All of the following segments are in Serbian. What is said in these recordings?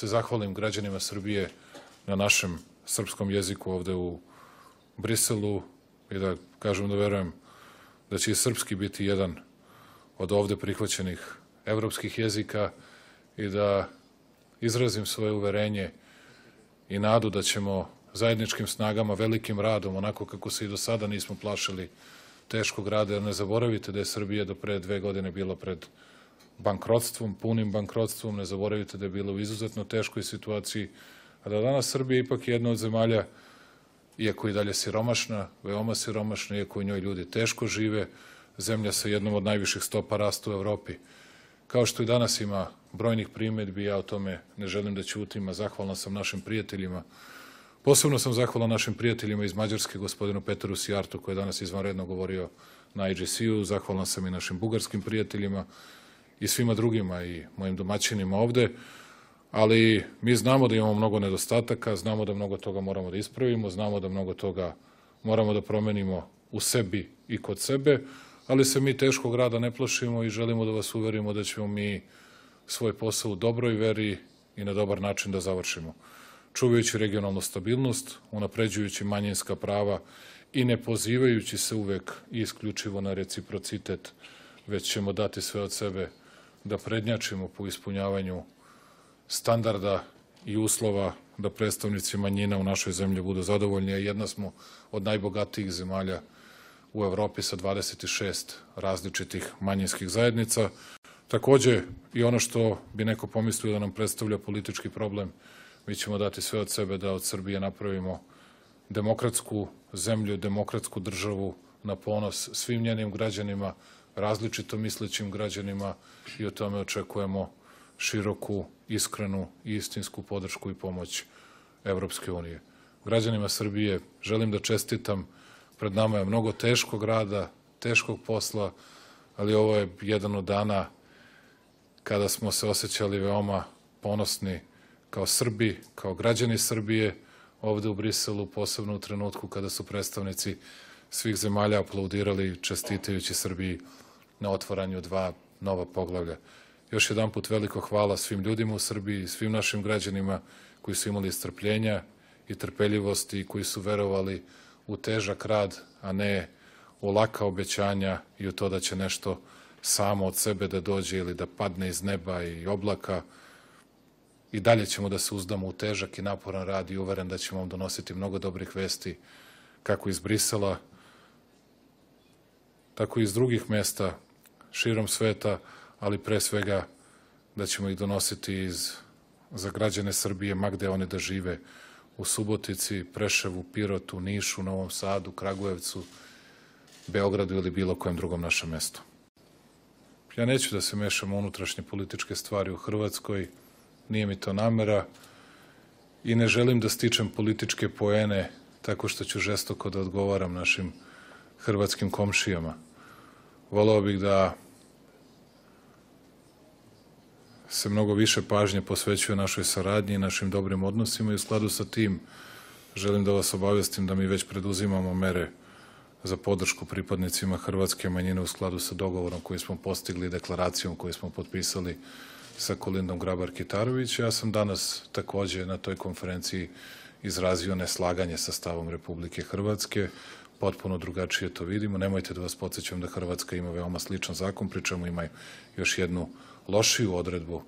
se zahvalim građanima Srbije na našem srpskom jeziku ovde u Briselu i da kažem da verujem da će i srpski biti jedan od ovde prihvaćenih evropskih jezika i da izrazim svoje uverenje i nadu da ćemo zajedničkim snagama, velikim radom, onako kako se i do sada nismo plašili teškog rada, jer ne zaboravite da je Srbija do pre dve godine bila pred bankrotstvom, punim bankrotstvom, ne zaboravite da je bila u izuzetno teškoj situaciji, a da danas Srbija ipak jedna od zemalja, iako i dalje siromašna, veoma siromašna, iako u njoj ljudi teško žive, zemlja sa jednom od najviših stopa rasta u Evropi. Kao što i danas ima brojnih primetbi, ja o tome ne želim da ćutim, a zahvalan sam našim prijateljima. Posebno sam zahvalan našim prijateljima iz Mađarske, gospodinu Petru Sijartu, koji je danas izvanredno govorio na IGC-u. Zahvalan sam i našim bugarskim prijateljima, i svima drugima i mojim domaćinima ovde, ali mi znamo da imamo mnogo nedostataka, znamo da mnogo toga moramo da ispravimo, znamo da mnogo toga moramo da promenimo u sebi i kod sebe, ali se mi teškog rada ne plašimo i želimo da vas uverimo da ćemo mi svoj posao u dobroj veri i na dobar način da završimo, čuvajući regionalnu stabilnost, unapređujući manjinska prava i ne pozivajući se uvek i isključivo na reciprocitet, već ćemo dati sve od sebe da prednjačimo po ispunjavanju standarda i uslova da predstavnici manjina u našoj zemlji budu zadovoljni, a jedna smo od najbogatijih zemalja u Evropi sa 26 različitih manjinskih zajednica. Takođe, i ono što bi neko pomislio da nam predstavlja politički problem, mi ćemo dati sve od sebe da od Srbije napravimo demokratsku zemlju, demokratsku državu na ponos svim njenim građanima, različito mislećim građanima i o tome očekujemo široku, iskrenu i istinsku podršku i pomoć Evropske unije. Građanima Srbije želim da čestitam, pred nama je mnogo teškog rada, teškog posla, ali ovo je jedan od dana kada smo se osjećali veoma ponosni kao Srbi, kao građani Srbije, ovde u Briselu, posebno u trenutku kada su predstavnici svih zemalja aplaudirali čestitajući Srbiji na otvaranju dva nova poglavlja. Još jedan put veliko hvala svim ljudima u Srbiji, svim našim građanima koji su imali strpljenja i trpeljivosti i koji su verovali u težak rad, a ne u laka obećanja i u to da će nešto samo od sebe da dođe ili da padne iz neba i oblaka. I dalje ćemo da se uzdamo u težak i naporan rad i uveren da ćemo vam donositi mnogo dobrih vesti kako iz Brisela, tako i iz drugih mesta širom sveta, ali pre svega da ćemo ih donositi iz, za građane Srbije, ma gde one da žive, u Subotici, Preševu, Pirotu, Nišu, Novom Sadu, Kragujevcu, Beogradu ili bilo kojem drugom našem mestu. Ja neću da se mešam u unutrašnje političke stvari u Hrvatskoj, nije mi to namera i ne želim da stičem političke poene tako što ću žestoko da odgovaram našim hrvatskim komšijama volao bih da se mnogo više pažnje posvećuje našoj saradnji i našim dobrim odnosima i u skladu sa tim želim da vas obavestim da mi već preduzimamo mere za podršku pripadnicima hrvatske manjine u skladu sa dogovorom koji smo postigli i deklaracijom koju smo potpisali sa Kolindom Grabar-Kitarović. Ja sam danas takođe na toj konferenciji izrazio neslaganje sa stavom Republike Hrvatske potpuno drugačije to vidimo. Nemojte da vas podsjećam da Hrvatska ima veoma sličan zakon, pričemu ima još jednu lošiju odredbu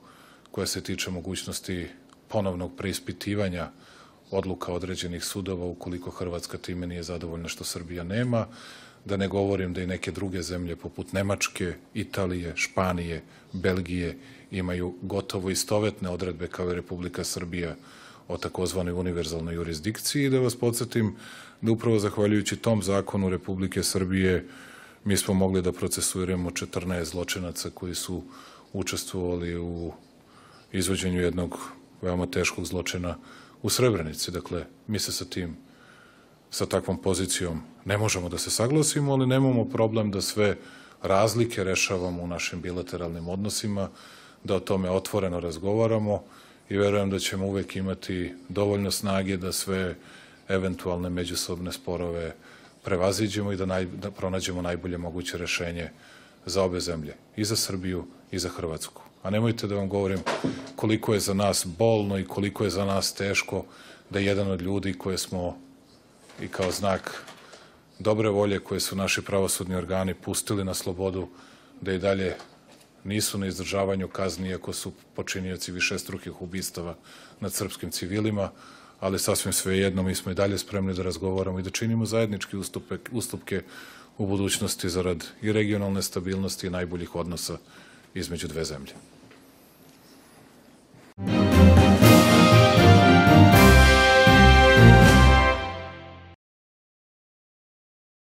koja se tiče mogućnosti ponovnog preispitivanja odluka određenih sudova ukoliko Hrvatska time nije zadovoljna što Srbija nema. Da ne govorim da i neke druge zemlje poput Nemačke, Italije, Španije, Belgije imaju gotovo istovetne odredbe kao i Republika Srbija o takozvanoj univerzalnoj jurisdikciji i da vas podsjetim da upravo zahvaljujući tom zakonu Republike Srbije mi smo mogli da procesuiramo 14 zločinaca koji su učestvovali u izvođenju jednog veoma teškog zločina u Srebrenici. Dakle, mi se sa tim, sa takvom pozicijom ne možemo da se saglasimo, ali nemamo problem da sve razlike rešavamo u našim bilateralnim odnosima, da o tome otvoreno razgovaramo i verujem da ćemo uvek imati dovoljno snage da sve eventualne međusobne sporove prevaziđemo i da, da, pronađemo najbolje moguće rešenje za obe zemlje, i za Srbiju i za Hrvatsku. A nemojte da vam govorim koliko je za nas bolno i koliko je za nas teško da jedan od ljudi koje smo i kao znak dobre volje koje su naši pravosudni organi pustili na slobodu, da i dalje nisu na izdržavanju kazni, iako su počinioci više strukih ubistava nad srpskim civilima, ali sasvim svejedno mi smo i dalje spremni da razgovaramo i da činimo zajedničke ustupke u budućnosti zarad i regionalne stabilnosti i najboljih odnosa između dve zemlje.